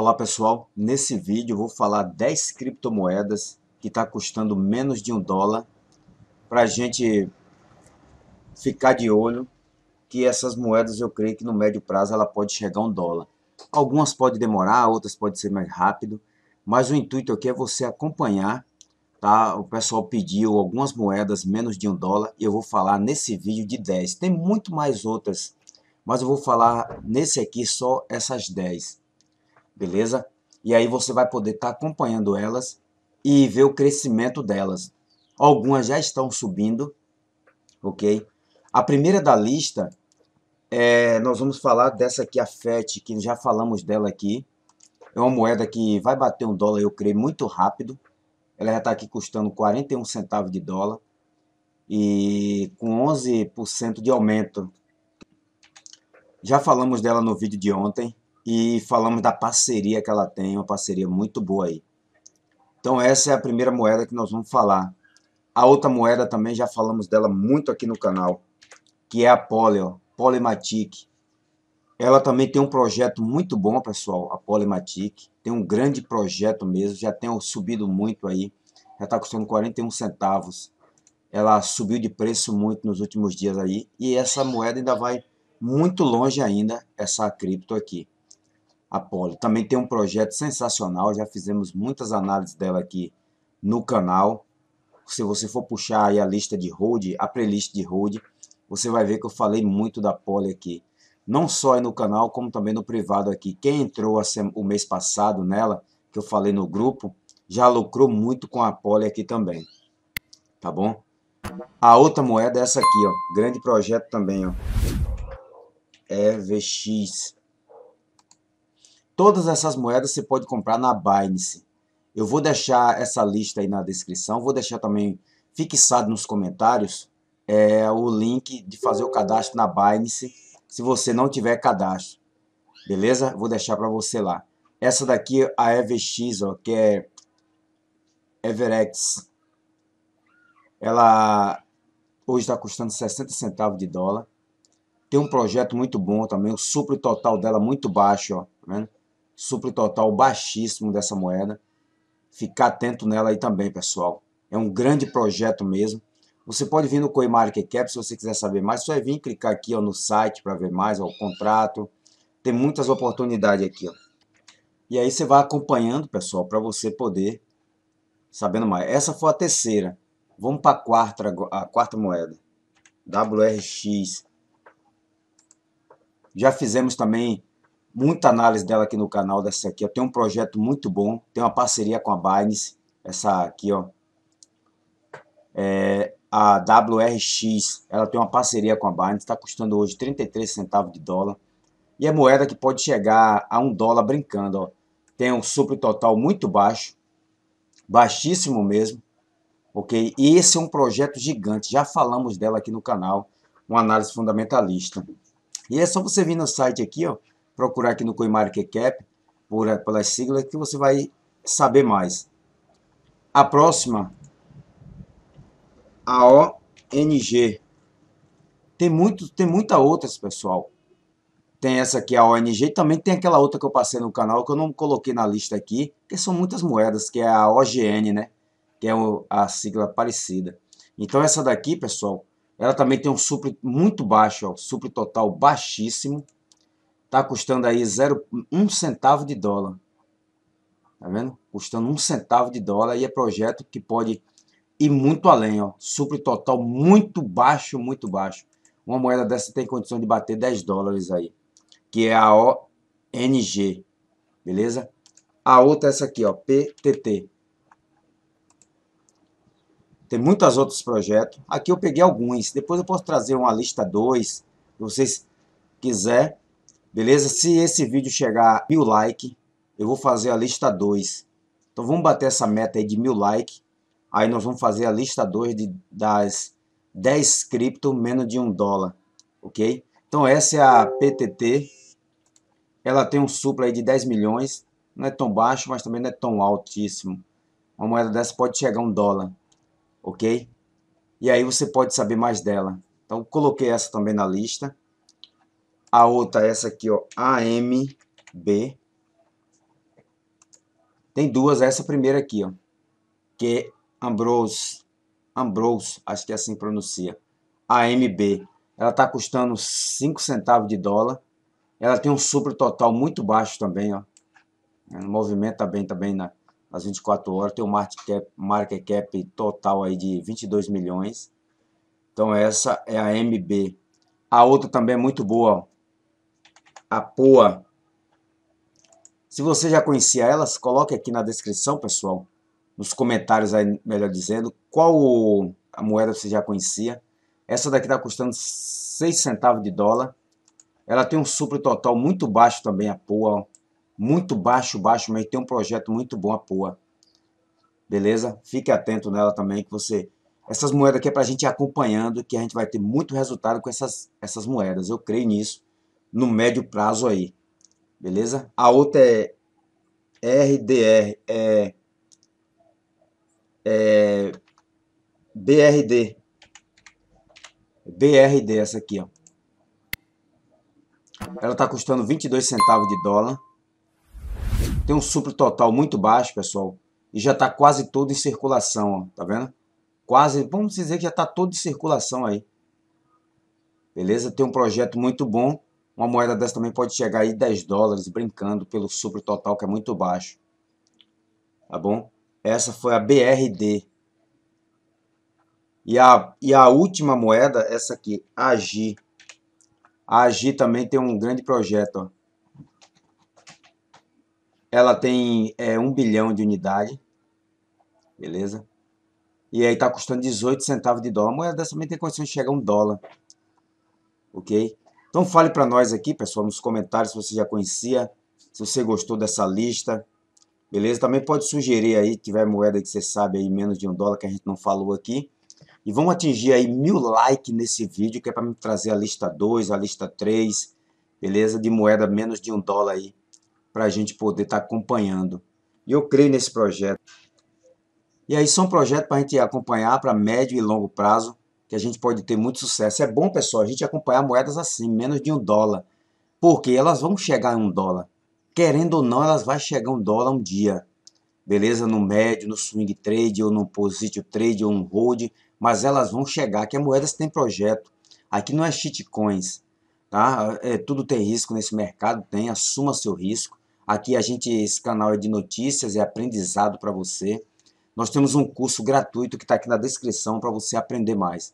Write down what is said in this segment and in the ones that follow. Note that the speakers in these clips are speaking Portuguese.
Olá pessoal, nesse vídeo vou falar 10 criptomoedas que está custando menos de um dólar para a gente ficar de olho que essas moedas eu creio que no médio prazo ela pode chegar a um dólar. Algumas pode demorar, outras pode ser mais rápido, mas o intuito aqui é você acompanhar, tá? O pessoal pediu algumas moedas menos de um dólar e eu vou falar nesse vídeo de 10. Tem muito mais outras, mas eu vou falar nesse aqui só essas 10 beleza? E aí você vai poder estar tá acompanhando elas e ver o crescimento delas. Algumas já estão subindo, ok? A primeira da lista, é, nós vamos falar dessa aqui, a FET, que já falamos dela aqui. É uma moeda que vai bater um dólar, eu creio, muito rápido. Ela já está aqui custando 41 centavos de dólar e com 11% de aumento. Já falamos dela no vídeo de ontem, e falamos da parceria que ela tem, uma parceria muito boa aí. Então essa é a primeira moeda que nós vamos falar. A outra moeda também já falamos dela muito aqui no canal, que é a Poly, Polymatic. Ela também tem um projeto muito bom, pessoal, a Polymatic. Tem um grande projeto mesmo, já tem subido muito aí. Já está custando 41 centavos. Ela subiu de preço muito nos últimos dias aí. E essa moeda ainda vai muito longe ainda, essa cripto aqui. A Poli também tem um projeto sensacional, já fizemos muitas análises dela aqui no canal. Se você for puxar aí a lista de hold, a playlist de hold, você vai ver que eu falei muito da Poli aqui. Não só aí no canal, como também no privado aqui. Quem entrou o mês passado nela, que eu falei no grupo, já lucrou muito com a Poli aqui também. Tá bom? A outra moeda é essa aqui, ó. Grande projeto também, ó. EVX. É Todas essas moedas você pode comprar na Binance. Eu vou deixar essa lista aí na descrição, vou deixar também fixado nos comentários é, o link de fazer o cadastro na Binance, se você não tiver cadastro. Beleza? Vou deixar para você lá. Essa daqui, a EVX, ó, que é Everex. Ela hoje está custando 60 centavos de dólar. Tem um projeto muito bom também, o suplo total dela muito baixo, ó, tá vendo? supre total baixíssimo dessa moeda. Ficar atento nela aí também, pessoal. É um grande projeto mesmo. Você pode vir no CoinMarketCap se você quiser saber mais. Só é vir clicar aqui ó, no site para ver mais, ó, o contrato. Tem muitas oportunidades aqui. Ó. E aí você vai acompanhando, pessoal, para você poder sabendo mais. Essa foi a terceira. Vamos para a quarta, a quarta moeda. WRX. Já fizemos também muita análise dela aqui no canal dessa aqui. Ó. Tem um projeto muito bom, tem uma parceria com a Binance, essa aqui, ó. É, a WRX, ela tem uma parceria com a Binance, está custando hoje 33 centavos de dólar. E é moeda que pode chegar a um dólar brincando, ó. Tem um super total muito baixo, baixíssimo mesmo, ok? E esse é um projeto gigante, já falamos dela aqui no canal, uma análise fundamentalista. E é só você vir no site aqui, ó, procurar aqui no CoinMarketCap é por, pelas siglas que você vai saber mais. A próxima, a ONG. Tem, muito, tem muita outras, pessoal. Tem essa aqui, a ONG, também tem aquela outra que eu passei no canal, que eu não coloquei na lista aqui, que são muitas moedas, que é a OGN, né? Que é a sigla parecida. Então essa daqui, pessoal, ela também tem um supre muito baixo, ó, supre total baixíssimo. Está custando aí zero um centavo de dólar. Tá vendo? Custando 1 um centavo de dólar e é projeto que pode ir muito além. Ó. Supre total muito baixo, muito baixo. Uma moeda dessa tem condição de bater 10 dólares aí. Que é a ONG. Beleza? A outra é essa aqui, ó, PTT. Tem muitos outros projetos. Aqui eu peguei alguns. Depois eu posso trazer uma lista 2, se vocês quiserem. Beleza? Se esse vídeo chegar a mil likes, eu vou fazer a lista 2. Então vamos bater essa meta aí de mil likes. Aí nós vamos fazer a lista 2 das 10 cripto menos de um dólar. Ok? Então essa é a PTT. Ela tem um supla aí de 10 milhões. Não é tão baixo, mas também não é tão altíssimo. Uma moeda dessa pode chegar a um dólar. Ok? E aí você pode saber mais dela. Então coloquei essa também na lista. A outra é essa aqui, ó, AMB. Tem duas, essa primeira aqui, ó, que é Ambrose, Ambrose, acho que é assim que pronuncia, AMB. Ela está custando 5 centavos de dólar. Ela tem um super total muito baixo também, ó. movimento bem também na, nas 24 horas. Tem um market cap, market cap total aí de 22 milhões. Então essa é a MB. A outra também é muito boa, ó a Poa. Se você já conhecia elas, coloque aqui na descrição, pessoal, nos comentários aí, melhor dizendo, qual a moeda você já conhecia. Essa daqui está custando 6 centavos de dólar. Ela tem um supro total muito baixo também, a Poa. Muito baixo, baixo mas Tem um projeto muito bom, a Poa. Beleza? Fique atento nela também, que você... Essas moedas aqui é para a gente ir acompanhando, que a gente vai ter muito resultado com essas, essas moedas. Eu creio nisso no médio prazo aí, beleza? A outra é RDR, é, é BRD, BRD essa aqui, ó. Ela tá custando 22 centavos de dólar. Tem um supro total muito baixo, pessoal. E já tá quase todo em circulação, ó. Tá vendo? Quase, vamos dizer que já tá todo em circulação aí. Beleza? Tem um projeto muito bom. Uma moeda dessa também pode chegar aí 10 dólares, brincando pelo super total que é muito baixo. Tá bom? Essa foi a BRD. E a, e a última moeda, essa aqui, AGI, A AGI também tem um grande projeto. Ó. Ela tem é, 1 bilhão de unidade. Beleza? E aí tá custando 18 centavos de dólar. A moeda dessa também tem condição de chegar a 1 dólar. Ok? Então fale para nós aqui, pessoal, nos comentários se você já conhecia, se você gostou dessa lista, beleza? Também pode sugerir aí, tiver moeda que você sabe aí, menos de um dólar, que a gente não falou aqui. E vamos atingir aí mil likes nesse vídeo, que é para me trazer a lista 2, a lista 3, beleza? De moeda menos de um dólar aí, para a gente poder estar tá acompanhando. E eu creio nesse projeto. E aí são projetos para a gente acompanhar para médio e longo prazo, que a gente pode ter muito sucesso. É bom, pessoal, a gente acompanhar moedas assim, menos de um dólar. Porque elas vão chegar em um dólar. Querendo ou não, elas vão chegar um dólar um dia. Beleza? No médio, no swing trade, ou no positive trade, ou no hold. Mas elas vão chegar, que a é moedas tem projeto. Aqui não é shitcoins. Tá? É, tudo tem risco nesse mercado, tem. Assuma seu risco. Aqui a gente, esse canal é de notícias, é aprendizado para você. Nós temos um curso gratuito que está aqui na descrição para você aprender mais.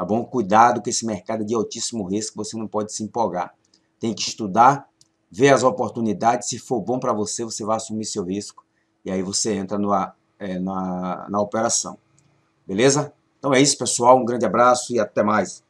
Tá bom? Cuidado que esse mercado é de altíssimo risco, você não pode se empolgar. Tem que estudar, ver as oportunidades, se for bom para você, você vai assumir seu risco e aí você entra no, é, na, na operação. Beleza? Então é isso, pessoal. Um grande abraço e até mais.